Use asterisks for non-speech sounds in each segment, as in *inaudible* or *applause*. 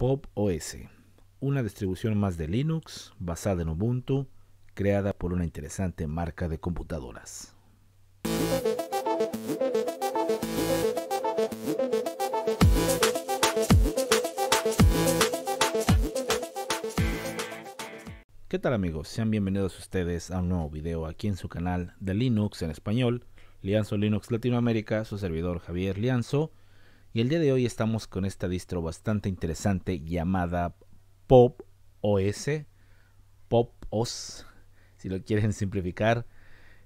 Pop OS, una distribución más de Linux basada en Ubuntu, creada por una interesante marca de computadoras. ¿Qué tal amigos? Sean bienvenidos ustedes a un nuevo video aquí en su canal de Linux en español, Lianzo Linux Latinoamérica, su servidor Javier Lianzo. Y el día de hoy estamos con esta distro bastante interesante llamada Pop OS, Pop OS, si lo quieren simplificar,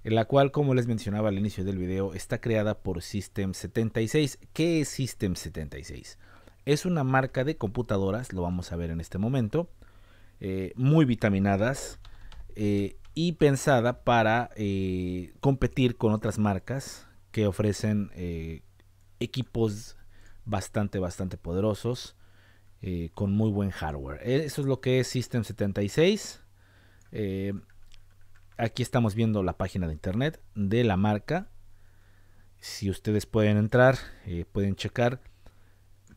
en la cual, como les mencionaba al inicio del video, está creada por System76. ¿Qué es System76? Es una marca de computadoras, lo vamos a ver en este momento, eh, muy vitaminadas eh, y pensada para eh, competir con otras marcas que ofrecen equipos bastante, bastante poderosos, eh, con muy buen hardware. E, eso es lo que es System 76. Eh, aquí estamos viendo la página de internet de la marca. Si ustedes pueden entrar, eh, pueden checar.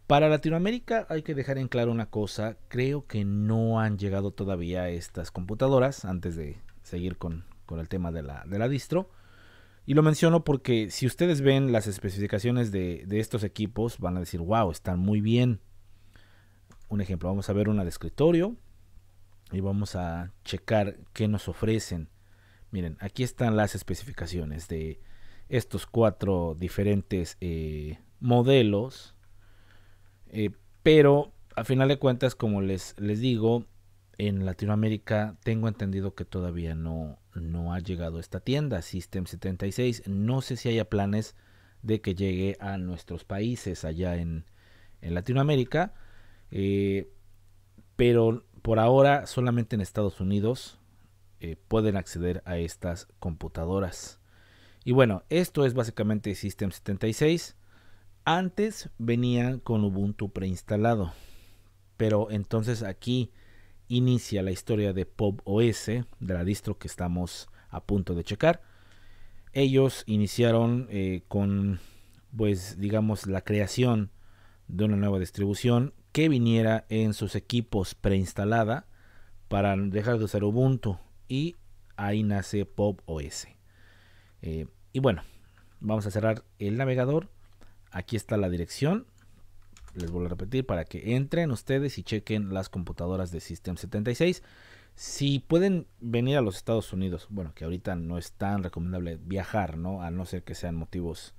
Para Latinoamérica hay que dejar en claro una cosa. Creo que no han llegado todavía estas computadoras antes de seguir con, el tema de la distro. Y lo menciono porque si ustedes ven las especificaciones de, estos equipos, van a decir, wow, están muy bien. Un ejemplo, vamos a ver una de escritorio y vamos a checar qué nos ofrecen. Miren, aquí están las especificaciones de estos cuatro diferentes eh, modelos. Eh, pero a final de cuentas, como les, les digo, en Latinoamérica tengo entendido que todavía no, no ha llegado a esta tienda, System 76. No sé si haya planes de que llegue a nuestros países allá en, Latinoamérica, eh, pero por ahora solamente en Estados Unidos eh, pueden acceder a estas computadoras. Y bueno, esto es básicamente System 76. Antes venían con Ubuntu preinstalado, pero entonces aquí inicia la historia de Pop OS, de la distro que estamos a punto de checar. Ellos iniciaron eh, con, pues, digamos, la creación de una nueva distribución que viniera en sus equipos preinstalada para dejar de usar Ubuntu y ahí nace Pop OS. Eh, y bueno, vamos a cerrar el navegador. Aquí está la dirección les vuelvo a repetir, para que entren ustedes y chequen las computadoras de System 76. Si pueden venir a los Estados Unidos, bueno, que ahorita no es tan recomendable viajar, ¿no? A no ser que sean motivos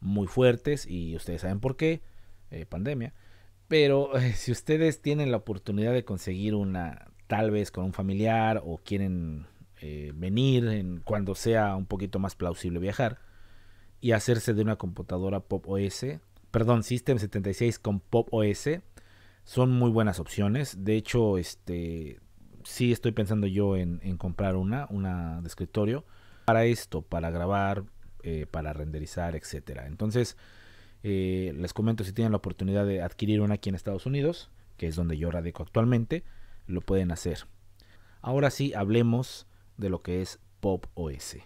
muy fuertes y ustedes saben por qué, eh, pandemia. Pero eh, si ustedes tienen la oportunidad de conseguir una, tal vez con un familiar o quieren eh, venir cuando sea un poquito más plausible viajar y hacerse de una computadora Pop OS perdón, System 76 con Pop OS son muy buenas opciones. De hecho, este sí estoy pensando yo en, comprar una, una de escritorio para esto, para grabar, eh, para renderizar, etcétera. Entonces, eh, les comento si tienen la oportunidad de adquirir una aquí en Estados Unidos, que es donde yo radico actualmente, lo pueden hacer. Ahora sí, hablemos de lo que es Pop OS.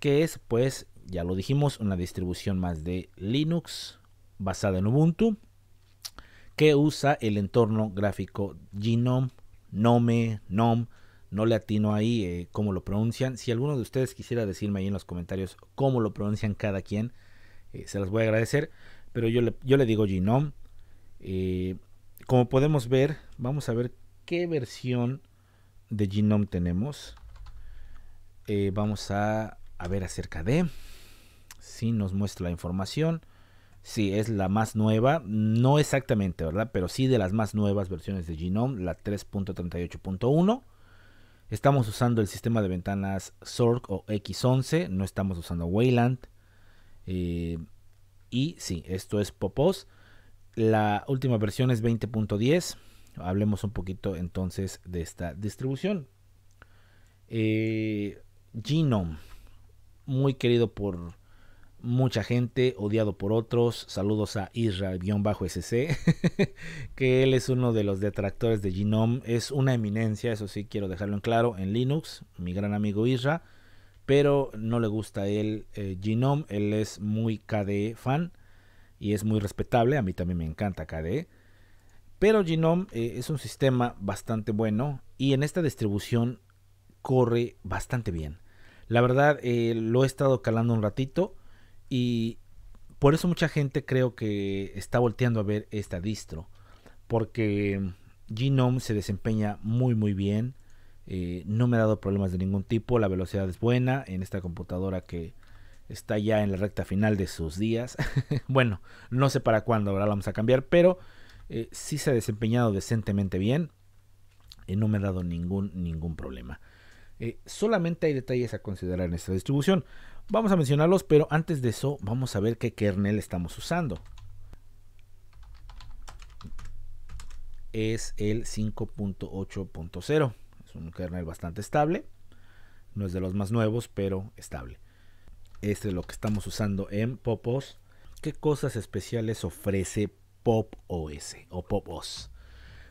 Que es, pues, ya lo dijimos, una distribución más de Linux basada en Ubuntu que usa el entorno gráfico Genome, Nome, Nom. No le atino ahí eh, cómo lo pronuncian. Si alguno de ustedes quisiera decirme ahí en los comentarios cómo lo pronuncian cada quien, eh, se las voy a agradecer. Pero yo le, digo Genome. Eh, como podemos ver, vamos a ver qué versión de Genome tenemos. vamos a, ver acerca de. Si nos muestra la información. Sí, es la más nueva, no exactamente, ¿verdad? Pero sí de las más nuevas versiones de Genome, la 3.38.1. Estamos usando el sistema de ventanas Sorg o X11, no estamos usando Wayland. Eh, y sí, esto es Popos. La última versión es 20.10. Hablemos un poquito entonces de esta distribución. Eh, Genome, muy querido por mucha gente, odiado por otros. Saludos a Israel-SC, *laughs* que él es uno de los detractores de Genome. Es una eminencia, eso sí, quiero dejarlo en claro, en Linux, mi gran amigo Isra. Pero no le gusta él Gnome, eh, Genome, él es muy KDE fan y es muy respetable. A mí también me encanta KDE. Pero Genome eh, es un sistema bastante bueno y en esta distribución corre bastante bien. La verdad, eh, lo he estado calando un ratito y por eso mucha gente creo que está volteando a ver esta distro. Porque Genome se desempeña muy muy bien. Eh, no me ha dado problemas de ningún tipo. La velocidad es buena en esta computadora que está ya en la recta final de sus días. *laughs* bueno, no sé para cuándo, ahora la vamos a cambiar, pero eh, sí se ha desempeñado decentemente bien. Y no me ha dado ningún, ningún problema. Eh, solamente hay detalles a considerar en esta distribución. Vamos a mencionarlos, pero antes de eso vamos a ver qué kernel estamos usando. Es el 5.8.0. Es un kernel bastante estable. No es de los más nuevos, pero estable. Este es lo que estamos usando en PopOS. ¿Qué cosas especiales ofrece PopOS o PopOS?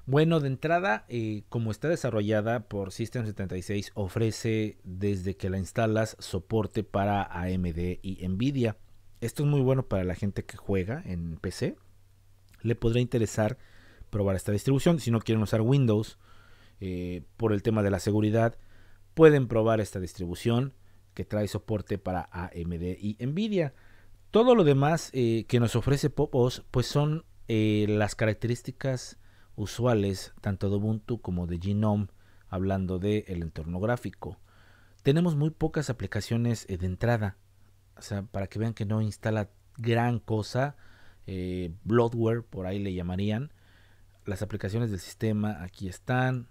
Bueno, de entrada, eh, como está desarrollada por System 76, ofrece desde que la instalas soporte para AMD y Nvidia. Esto es muy bueno para la gente que juega en PC. Le podría interesar probar esta distribución. Si no quieren usar Windows eh, por el tema de la seguridad, pueden probar esta distribución que trae soporte para AMD y Nvidia. Todo lo demás eh, que nos ofrece Popos, pues son las características usuales tanto de Ubuntu como de Genome, hablando del entorno gráfico. Tenemos muy pocas aplicaciones eh, de entrada, o sea, para que vean que no instala gran cosa, eh, Bloodware, por ahí le llamarían. Las aplicaciones del sistema aquí están,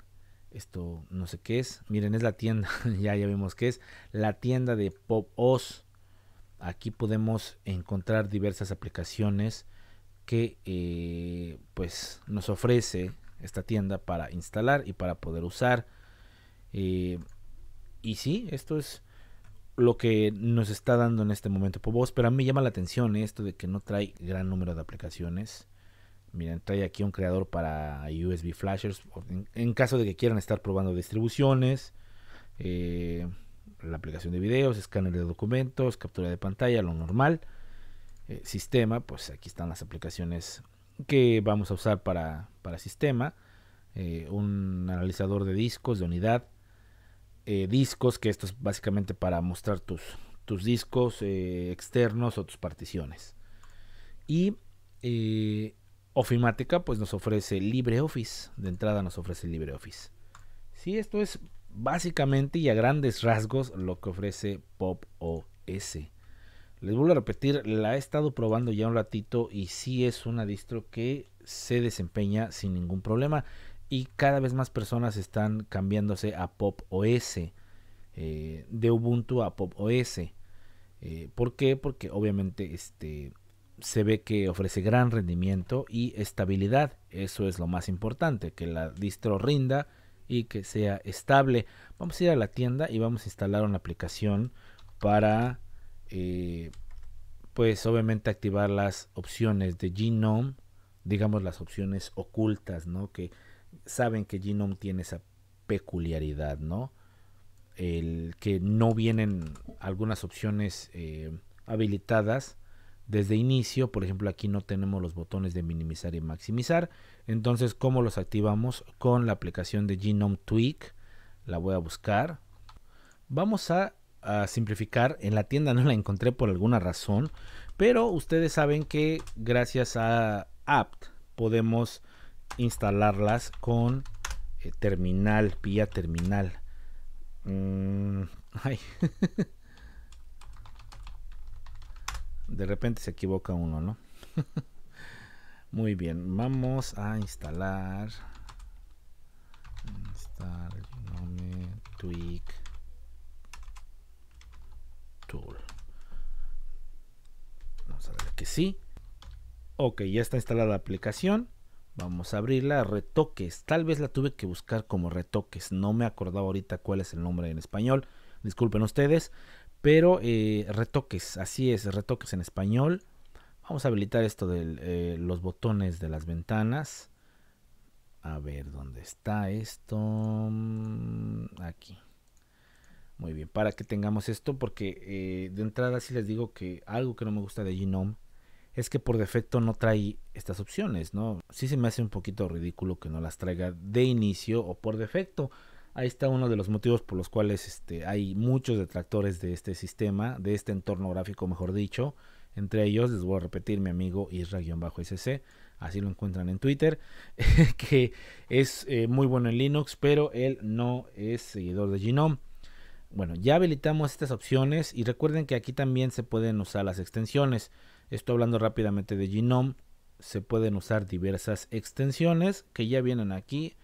esto no sé qué es. Miren, es la tienda, *laughs* ya, ya vemos qué es. La tienda de Pop Aquí podemos encontrar diversas aplicaciones que eh, pues nos ofrece esta tienda para instalar y para poder usar. Eh, y sí, esto es lo que nos está dando en este momento por vos pero a mí me llama la atención eh, esto de que no trae gran número de aplicaciones. Miren, trae aquí un creador para USB flashers, en, caso de que quieran estar probando distribuciones, la aplicación de videos, escáner de documentos, captura de pantalla, lo normal. Eh, sistema, pues aquí están las aplicaciones que vamos a usar para, sistema. Eh, un analizador de discos de unidad. Eh, discos, que esto es básicamente para mostrar tus, tus discos externos o tus particiones. Y Ofimática pues nos ofrece LibreOffice. De entrada nos ofrece LibreOffice. Si sí, esto es básicamente y a grandes rasgos lo que ofrece Pop OS. Les vuelvo a repetir, la he estado probando ya un ratito y sí es una distro que se desempeña sin ningún problema y cada vez más personas están cambiándose a Pop OS, eh, de Ubuntu a Pop OS. Eh, ¿Por qué? Porque obviamente este, se ve que ofrece gran rendimiento y estabilidad. Eso es lo más importante, que la distro rinda y que sea estable. Vamos a ir a la tienda y vamos a instalar una aplicación para eh, pues obviamente activar las opciones de Genome, digamos las opciones ocultas, ¿no? Que saben que Genome tiene esa peculiaridad, ¿no? El que no vienen algunas opciones eh, habilitadas desde inicio, por ejemplo aquí no tenemos los botones de minimizar y maximizar, entonces ¿cómo los activamos? Con la aplicación de Genome Tweak, la voy a buscar. Vamos a a simplificar. En la tienda no la encontré por alguna razón, pero ustedes saben que gracias a apt podemos instalarlas con eh, terminal, vía terminal. Mm, *laughs* De repente se equivoca uno, ¿no? *laughs* Muy bien, vamos a instalar. Instalar Tweak. Vamos a ver que sí. Ok, ya está instalada la aplicación. Vamos a abrirla. Retoques. Tal vez la tuve que buscar como retoques. No me acordaba ahorita cuál es el nombre en español. Disculpen ustedes. Pero eh, retoques. Así es, retoques en español. Vamos a habilitar esto de eh, los botones de las ventanas. A ver, ¿dónde está esto? Mm, aquí. Muy bien, para que tengamos esto, porque eh, de entrada sí les digo que algo que no me gusta de Genome es que por defecto no trae estas opciones, ¿no? Sí se me hace un poquito ridículo que no las traiga de inicio o por defecto. Ahí está uno de los motivos por los cuales este, hay muchos detractores de este sistema, de este entorno gráfico, mejor dicho. Entre ellos, les voy a repetir, mi amigo Isra-SC, así lo encuentran en Twitter, *laughs* que es eh, muy bueno en Linux, pero él no es seguidor de Genome. Bueno, ya habilitamos estas opciones y recuerden que aquí también se pueden usar las extensiones. Estoy hablando rápidamente de Genome. Se pueden usar diversas extensiones que ya vienen aquí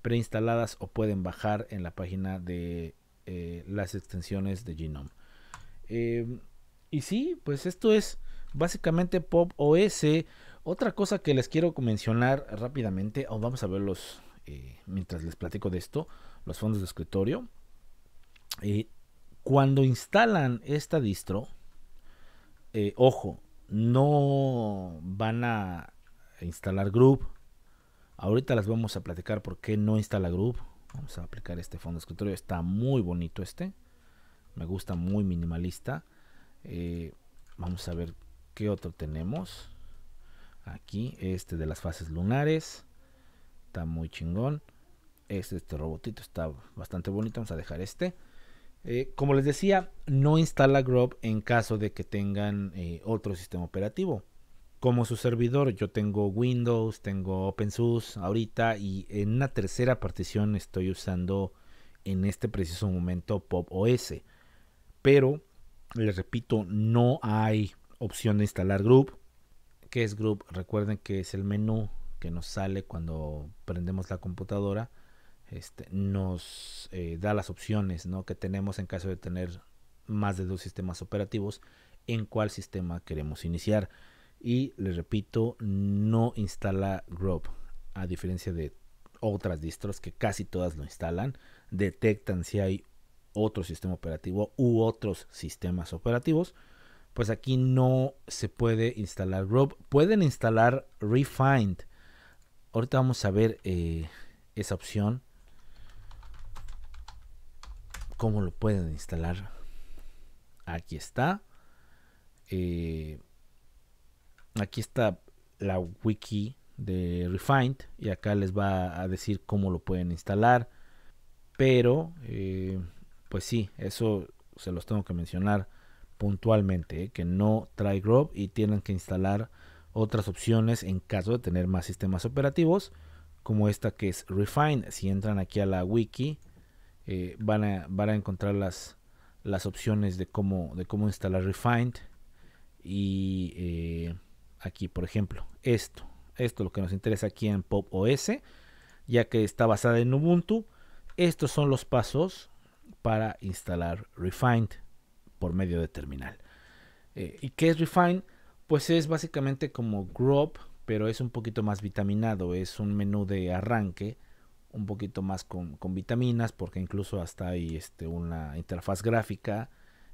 preinstaladas o pueden bajar en la página de eh, las extensiones de Genome. Em, y sí, pues esto es básicamente Pop OS. Otra cosa que les quiero mencionar rápidamente, o vamos a verlos eh, mientras les platico de esto, los fondos de escritorio. Eh, cuando instalan esta distro, eh, ojo, no van a instalar Group. Ahorita las vamos a platicar por qué no instala Group. Vamos a aplicar este fondo escritorio. Está muy bonito este. Me gusta, muy minimalista. Eh, vamos a ver qué otro tenemos. Aquí, este de las fases lunares. Está muy chingón. este, este robotito está bastante bonito. Vamos a dejar este. Eh, como les decía, no instala Grub en caso de que tengan eh, otro sistema operativo. Como su servidor, yo tengo Windows, tengo OpenSUSE ahorita y en una tercera partición estoy usando en este preciso momento Pop OS. Pero, les repito, no hay opción de instalar Group. ¿Qué es Group? Recuerden que es el menú que nos sale cuando prendemos la computadora este, nos eh, da las opciones que tenemos en caso de tener más de dos sistemas operativos en cuál sistema queremos iniciar y les repito no instala Grub a diferencia de otras distros que casi todas lo instalan detectan si hay otro sistema operativo u otros sistemas operativos pues aquí no se puede instalar Grub pueden instalar Refind ahorita vamos a ver eh, esa opción cómo lo pueden instalar. Aquí está. Eh, aquí está la wiki de Refined y acá les va a decir cómo lo pueden instalar. Pero, eh, pues sí, eso se los tengo que mencionar puntualmente, eh, que no trae Grove y tienen que instalar otras opciones en caso de tener más sistemas operativos, como esta que es Refine. Si entran aquí a la wiki, eh, van, a, encontrar las, opciones de cómo, instalar Refined. Y eh, aquí, por ejemplo, esto. Esto lo que nos interesa aquí en Pop OS, ya que está basada en Ubuntu. Estos son los pasos para instalar Refined por medio de terminal. Eh, ¿Y qué es Refine? Pues es básicamente como Grub, pero es un poquito más vitaminado. Es un menú de arranque un poquito más con, vitaminas, porque incluso hasta hay este, una interfaz gráfica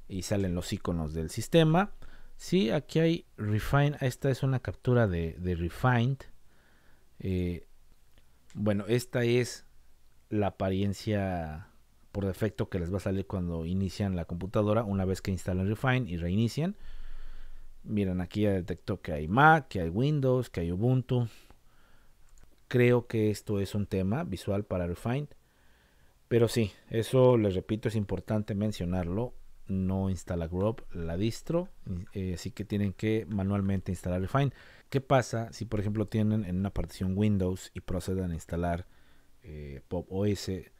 y salen los iconos del sistema. si aquí hay Refine, esta es una captura de, de Refined. Eh, bueno, esta es la apariencia por defecto que les va a salir cuando inician la computadora, una vez que instalen Refine y reinician. Miren, aquí ya detectó que hay Mac, que hay Windows, que hay Ubuntu, creo que esto es un tema visual para Refine. Pero sí, eso les repito, es importante mencionarlo. No instala Grub, la distro, eh, así que tienen que manualmente instalar Refine. ¿Qué pasa si, por ejemplo, tienen en una partición Windows y proceden a instalar Pop!OS eh, Pop OS eh,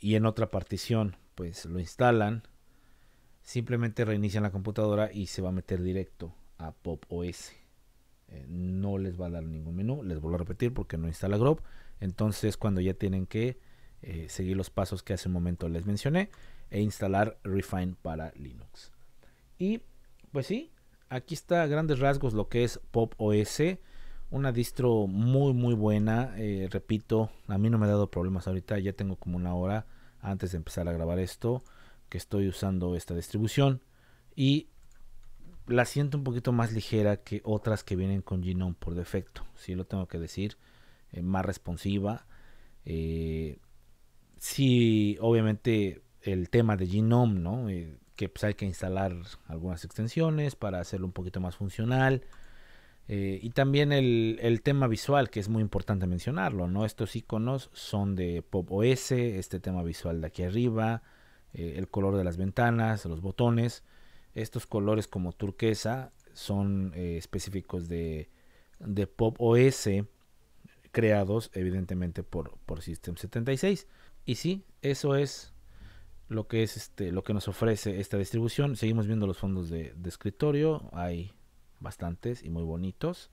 y en otra partición, pues lo instalan? Simplemente reinician la computadora y se va a meter directo a Pop OS. Eh, no les va a dar ningún menú, les vuelvo a repetir porque no instala Grub, entonces cuando ya tienen que eh, seguir los pasos que hace un momento les mencioné e instalar Refine para Linux. Y pues sí, aquí está a grandes rasgos lo que es Pop OS, una distro muy muy buena, eh, repito, a mí no me ha dado problemas ahorita, ya tengo como una hora antes de empezar a grabar esto que estoy usando esta distribución y la siento un poquito más ligera que otras que vienen con Gnome por defecto, si lo tengo que decir, eh, más responsiva. Eh, sí, obviamente el tema de Gnome, ¿no? Eh, que pues, hay que instalar algunas extensiones para hacerlo un poquito más funcional. Eh, y también el, tema visual, que es muy importante mencionarlo, ¿no? Estos iconos son de Pop OS, este tema visual de aquí arriba, el color de las ventanas, los botones. Estos colores como turquesa son eh, específicos de, Pop OS creados evidentemente por, por System 76. Y sí, eso es lo que es este, lo que nos ofrece esta distribución. Seguimos viendo los fondos de, escritorio, hay bastantes y muy bonitos.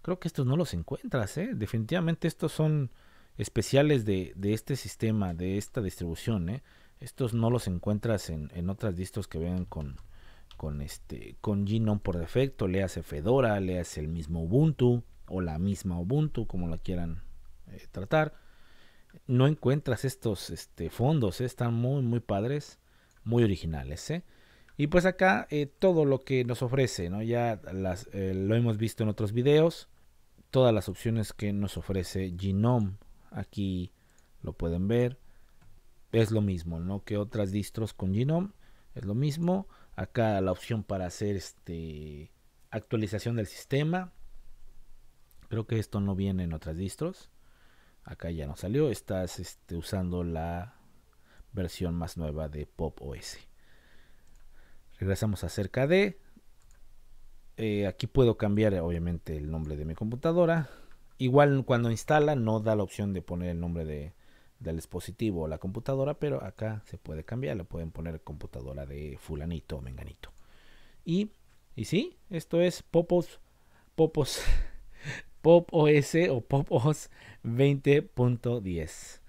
Creo que estos no los encuentras, ¿eh? definitivamente estos son especiales de, este sistema, de esta distribución. ¿eh? Estos no los encuentras en, en otras distros que vengan con, con este con Genome por defecto, le hace Fedora, le hace el mismo Ubuntu o la misma Ubuntu, como la quieran eh, tratar. No encuentras estos este, fondos, eh, están muy muy padres, muy originales. Eh. Y pues acá todo lo que nos ofrece, ya lo hemos visto en otros videos, todas las opciones que nos ofrece Genome. Aquí lo pueden ver. Es lo mismo, Que otras distros con Genome. Es lo mismo acá la opción para hacer este actualización del sistema. Creo que esto no viene en otras distros. Acá ya no salió. Estás este, usando la versión más nueva de Pop OS. Regresamos acerca de. Eh, aquí puedo cambiar obviamente el nombre de mi computadora. Igual cuando instala no da la opción de poner el nombre de, del dispositivo o la computadora, pero acá se puede cambiar, le pueden poner computadora de fulanito o menganito. Y, y sí, esto es Popos, Popos, *laughs* Pop OS o Popos 20.10.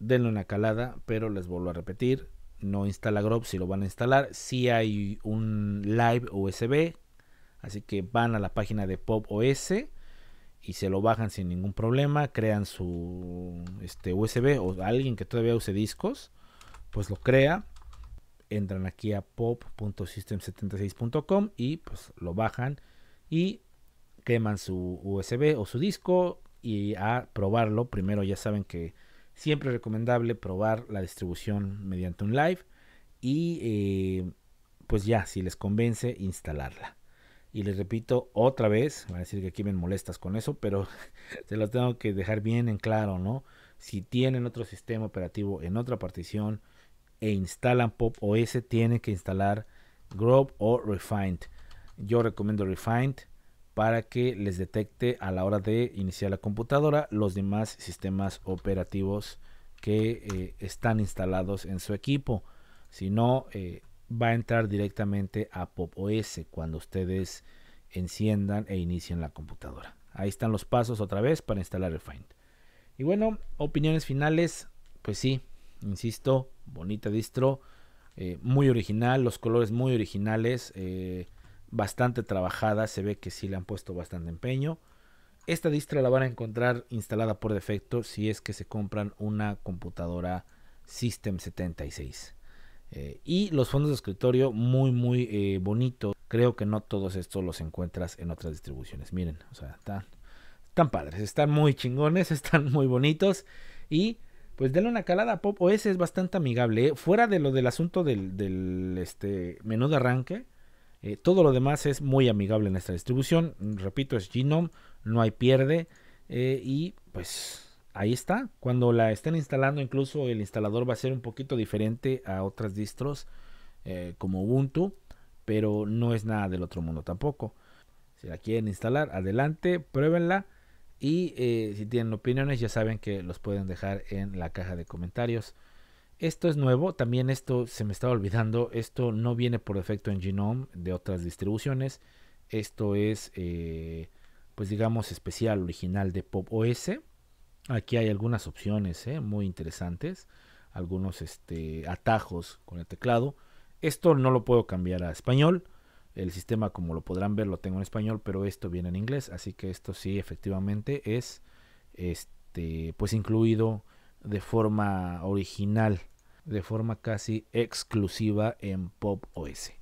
Denle una calada, pero les vuelvo a repetir, no instala Grob, si lo van a instalar. Si hay un live USB, así que van a la página de Pop OS y se lo bajan sin ningún problema, crean su este USB o alguien que todavía use discos, pues lo crea, entran aquí a pop.system76.com y pues lo bajan y queman su USB o su disco y a probarlo. Primero ya saben que siempre es recomendable probar la distribución mediante un live y eh, pues ya si les convence instalarla. Y les repito otra vez, van a decir que aquí me molestas con eso, pero *laughs* se lo tengo que dejar bien en claro, ¿no? Si tienen otro sistema operativo en otra partición e instalan Pop OS, tienen que instalar GRUB o Refined. Yo recomiendo Refined para que les detecte a la hora de iniciar la computadora los demás sistemas operativos que eh, están instalados en su equipo. Si no, eh, va a entrar directamente a Pop OS cuando ustedes enciendan e inicien la computadora. Ahí están los pasos otra vez para instalar el Find. Y bueno, opiniones finales, pues sí, insisto, bonita distro, eh, muy original, los colores muy originales, eh, bastante trabajada, se ve que sí le han puesto bastante empeño. Esta distro la van a encontrar instalada por defecto si es que se compran una computadora System 76. Eh, y los fondos de escritorio muy, muy eh, bonitos. Creo que no todos estos los encuentras en otras distribuciones. Miren, o sea, están, padres, están muy chingones, *laughs* están muy bonitos. Y pues denle una calada. a Pop OS es bastante amigable. ¿eh? Fuera de lo del asunto del, este, menú de arranque, todo lo demás es muy amigable en esta distribución. Repito, es Genome, no hay pierde. y pues ahí está. Cuando la estén instalando, incluso el instalador va a ser un poquito diferente a otras distros eh, como Ubuntu, pero no es nada del otro mundo tampoco. Si la quieren instalar, adelante, pruébenla. Y eh, si tienen opiniones, ya saben que los pueden dejar en la caja de comentarios. Esto es nuevo, también esto se me estaba olvidando, esto no viene por defecto en Genome de otras distribuciones. Esto es, eh, pues digamos, especial, original de Pop OS Aquí hay algunas opciones eh, muy interesantes, algunos este, atajos con el teclado. Esto no lo puedo cambiar a español. El sistema, como lo podrán ver, lo tengo en español, pero esto viene en inglés. Así que esto sí, efectivamente, es este, pues incluido de forma original, de forma casi exclusiva en Pop OS.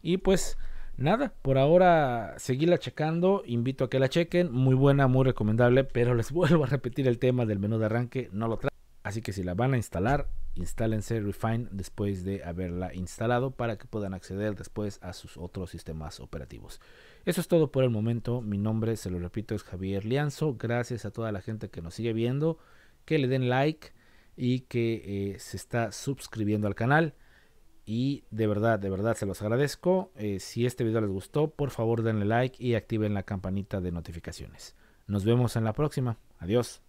Y pues nada, por ahora seguirla checando, invito a que la chequen, muy buena, muy recomendable, pero les *laughs* vuelvo a repetir el tema del menú de arranque, no lo trae. Así que si la van a instalar, instálense Refine después de haberla instalado para que puedan acceder después a sus otros sistemas operativos. Eso es todo por el momento. Mi nombre, se lo repito, es Javier Lianzo. Gracias a toda la gente que nos sigue viendo, que le den like y que eh, se está suscribiendo al canal. Y de verdad, de verdad se los agradezco. Eh, si este video les gustó, por favor denle like y activen la campanita de notificaciones. Nos vemos en la próxima. Adiós.